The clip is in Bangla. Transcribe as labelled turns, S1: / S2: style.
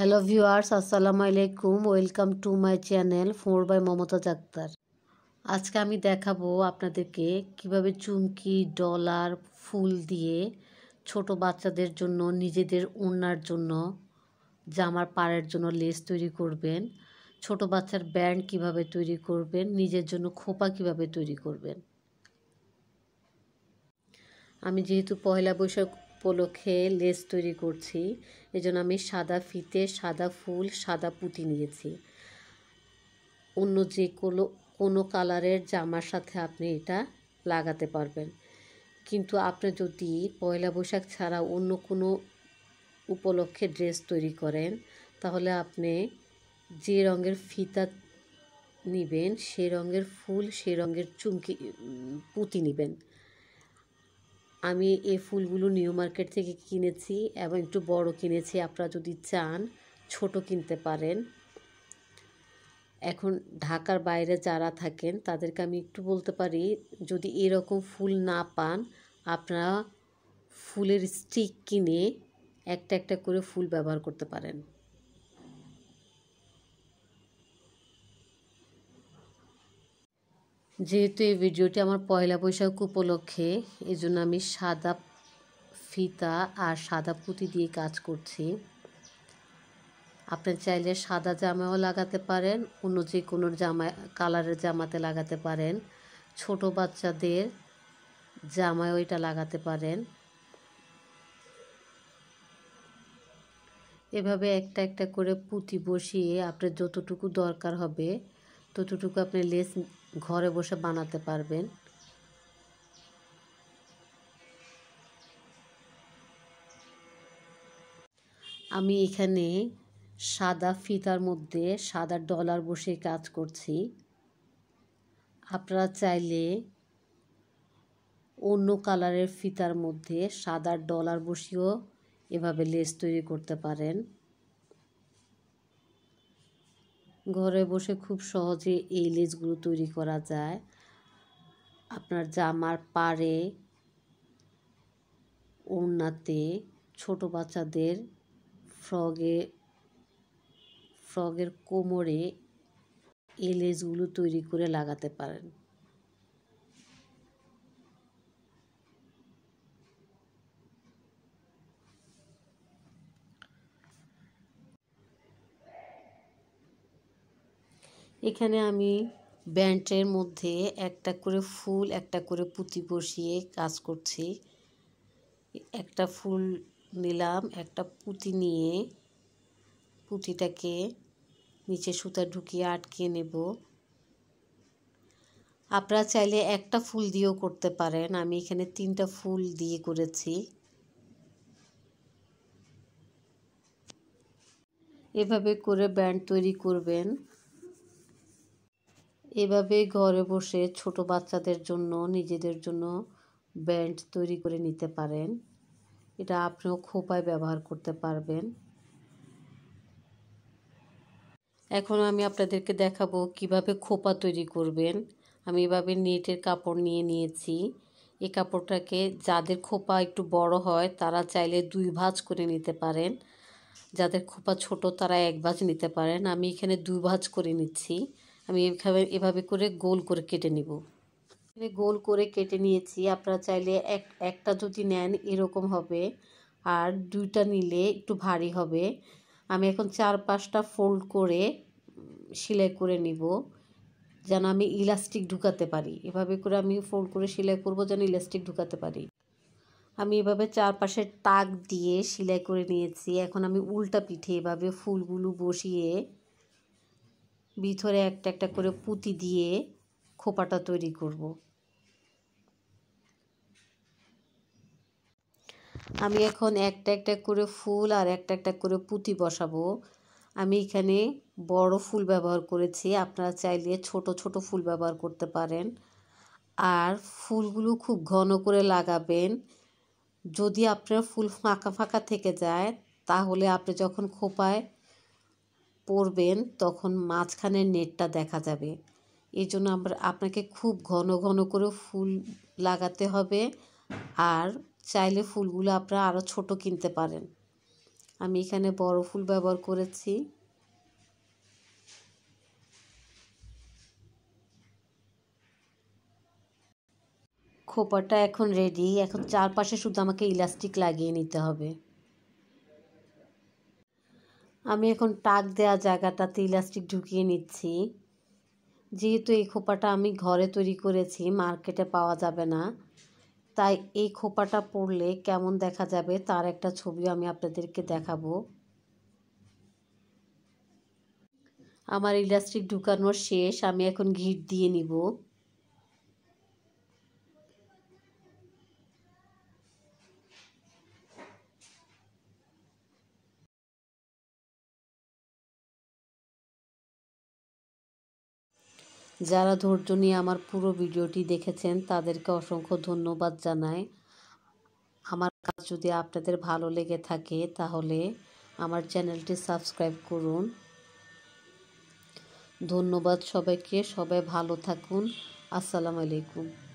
S1: হ্যালো ভিউয়ার্স আসসালামু আলাইকুম welcome to my channel four বাই মমতা জাক্তার আজকে আমি দেখাবো আপনাদেরকে কিভাবে চুমকি ডলার ফুল দিয়ে ছোট বাচ্চাদের জন্য নিজেদের ওনার জন্য জামার পাড়ের জন্য লেস তৈরি করবেন ছোট বাচ্চার ব্যান্ড কিভাবে তৈরি করবেন নিজের জন্য খোপা কিভাবে তৈরি করবেন আমি যেহেতু পয়লা বৈশাখ উপলক্ষে লেস তৈরি করছি এজন্য আমি সাদা ফিতে সাদা ফুল সাদা পুঁতি নিয়েছি অন্য যে কোনো কোনো কালারের জামার সাথে আপনি এটা লাগাতে পারবেন কিন্তু আপনি যদি পয়লা বৈশাখ ছাড়া অন্য কোনো উপলক্ষে ড্রেস তৈরি করেন তাহলে আপনি যে রঙের ফিতা নিবেন সে রঙের ফুল সে রঙের চুমকি পুঁতি নিবেন আমি এই ফুলগুলো নিউ মার্কেট থেকে কিনেছি এবং একটু বড় কিনেছি আপনারা যদি চান ছোট কিনতে পারেন এখন ঢাকার বাইরে যারা থাকেন তাদেরকে আমি একটু বলতে পারি যদি এরকম ফুল না পান আপনারা ফুলের স্টিক কিনে একটা একটা করে ফুল ব্যবহার করতে পারেন যেহেতু এই ভিডিওটি আমার পয়লা বৈশাখ উপলক্ষে এই জন্য আমি সাদা ফিতা আর সাদা পুঁতি দিয়ে কাজ করছি আপনি চাইলে সাদা জামাও লাগাতে পারেন অন্য যে কোনো জামা কালারের জামাতে লাগাতে পারেন ছোট বাচ্চাদের জামায়ও এটা লাগাতে পারেন এভাবে একটা একটা করে পুঁতি বসিয়ে আপনার যতটুকু দরকার হবে ততটুকু আপনি লেস ঘরে বসে বানাতে পারবেন আমি এখানে সাদা ফিতার মধ্যে সাদা ডলার বসে কাজ করছি আপনারা চাইলে অন্য কালারের ফিতার মধ্যে সাদা ডলার বসিও এভাবে লেস তৈরি করতে পারেন ঘরে বসে খুব সহজে এই লেজগুলো তৈরি করা যায় আপনার জামার পাড়ে ওড়নাতে ছোট বাচ্চাদের ফ্রগে ফ্রগের কোমরে এই লেজগুলো তৈরি করে লাগাতে পারেন এখানে আমি ব্যান্ডের মধ্যে একটা করে ফুল একটা করে পুঁতি বসিয়ে কাজ করছি একটা ফুল নিলাম একটা পুঁতি নিয়ে পুঁতিটাকে নিচে সুতা ঢুকিয়ে আটকে নেব আপনারা চাইলে একটা ফুল দিয়েও করতে পারেন আমি এখানে তিনটা ফুল দিয়ে করেছি এভাবে করে ব্যান্ড তৈরি করবেন এভাবে ঘরে বসে ছোট বাচ্চাদের জন্য নিজেদের জন্য ব্যান্ড তৈরি করে নিতে পারেন এটা আপনিও খোপায় ব্যবহার করতে পারবেন এখন আমি আপনাদেরকে দেখাবো কিভাবে খোপা তৈরি করবেন আমি এভাবে নেটের কাপড় নিয়ে নিয়েছি এই কাপড়টাকে যাদের খোপা একটু বড় হয় তারা চাইলে দুই ভাঁজ করে নিতে পারেন যাদের খোপা ছোট তারা এক ভাঁজ নিতে পারেন আমি এখানে দুই ভাঁজ করে নিচ্ছি আমি এভাবে এভাবে করে গোল করে কেটে নিব এখানে গোল করে কেটে নিয়েছি আপনারা চাইলে এক একটা যদি নেন এরকম হবে আর দুইটা নিলে একটু ভারী হবে আমি এখন চার পাঁচটা ফোল্ড করে সেলাই করে নিব যেন আমি ইলাস্টিক ঢুকাতে পারি এভাবে করে আমি ফোল্ড করে সেলাই করব যেন ইলাস্টিক ঢুকাতে পারি আমি এভাবে চারপাশে তাক দিয়ে সেলাই করে নিয়েছি এখন আমি উল্টা পিঠে এভাবে ফুলগুলো বসিয়ে ভিতরে একটা একটা করে পুঁতি দিয়ে খোপাটা তৈরি করব আমি এখন একটা একটা করে ফুল আর একটা একটা করে পুঁতি বসাবো আমি এখানে বড় ফুল ব্যবহার করেছি আপনারা চাইলে ছোট ছোট ফুল ব্যবহার করতে পারেন আর ফুলগুলো খুব ঘন করে লাগাবেন যদি আপনার ফুল ফাঁকা ফাঁকা থেকে যায় তাহলে আপনি যখন খোপায় পরবেন তখন মাঝখানে নেটটা দেখা যাবে এই জন্য আমরা আপনাকে খুব ঘন ঘন করে ফুল লাগাতে হবে আর চাইলে ফুলগুলো আপনারা আরও ছোট কিনতে পারেন আমি এখানে বড় ফুল ব্যবহার করেছি খোপাটা এখন রেডি এখন চারপাশে শুধু আমাকে ইলাস্টিক লাগিয়ে নিতে হবে আমি এখন টাক দেওয়া জায়গাটাতে ইলাস্টিক ঢুকিয়ে নিচ্ছি যেহেতু এই খোপাটা আমি ঘরে তৈরি করেছি মার্কেটে পাওয়া যাবে না তাই এই খোপাটা পড়লে কেমন দেখা যাবে তার একটা ছবিও আমি আপনাদেরকে দেখাবো আমার ইলাস্টিক ঢুকানোর শেষ আমি এখন ঘিট দিয়ে নিব যারা ধৈর্য নিয়ে আমার পুরো ভিডিওটি দেখেছেন তাদেরকে অসংখ্য ধন্যবাদ জানাই আমার কাজ যদি আপনাদের ভালো লেগে থাকে তাহলে আমার চ্যানেলটি সাবস্ক্রাইব করুন ধন্যবাদ সবাইকে সবাই ভালো থাকুন আসসালামু আলাইকুম